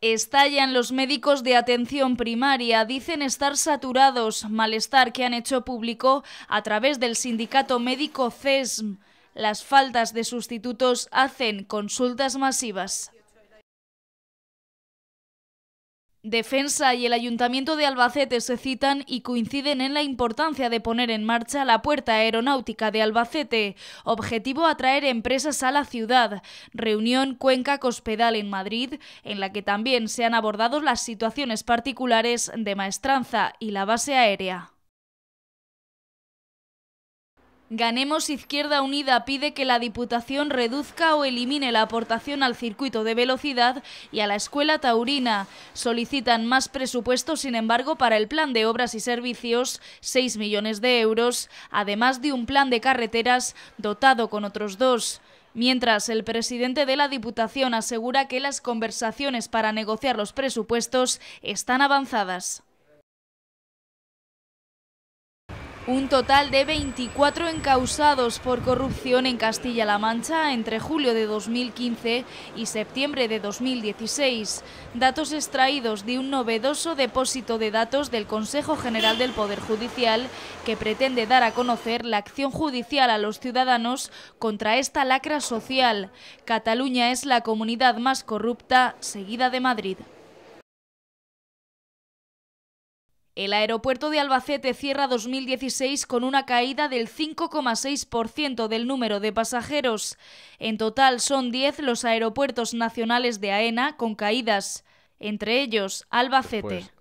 Estallan los médicos de atención primaria, dicen estar saturados, malestar que han hecho público a través del sindicato médico CESM. Las faltas de sustitutos hacen consultas masivas. Defensa y el Ayuntamiento de Albacete se citan y coinciden en la importancia de poner en marcha la Puerta Aeronáutica de Albacete, objetivo atraer empresas a la ciudad. Reunión Cuenca Cospedal en Madrid, en la que también se han abordado las situaciones particulares de Maestranza y la base aérea. Ganemos Izquierda Unida pide que la Diputación reduzca o elimine la aportación al circuito de velocidad y a la escuela taurina. Solicitan más presupuesto, sin embargo, para el plan de obras y servicios, 6 millones de euros, además de un plan de carreteras dotado con otros dos. Mientras, el presidente de la Diputación asegura que las conversaciones para negociar los presupuestos están avanzadas. Un total de 24 encausados por corrupción en Castilla-La Mancha entre julio de 2015 y septiembre de 2016. Datos extraídos de un novedoso depósito de datos del Consejo General del Poder Judicial que pretende dar a conocer la acción judicial a los ciudadanos contra esta lacra social. Cataluña es la comunidad más corrupta, seguida de Madrid. El aeropuerto de Albacete cierra 2016 con una caída del 5,6% del número de pasajeros. En total son 10 los aeropuertos nacionales de AENA con caídas, entre ellos Albacete. Pues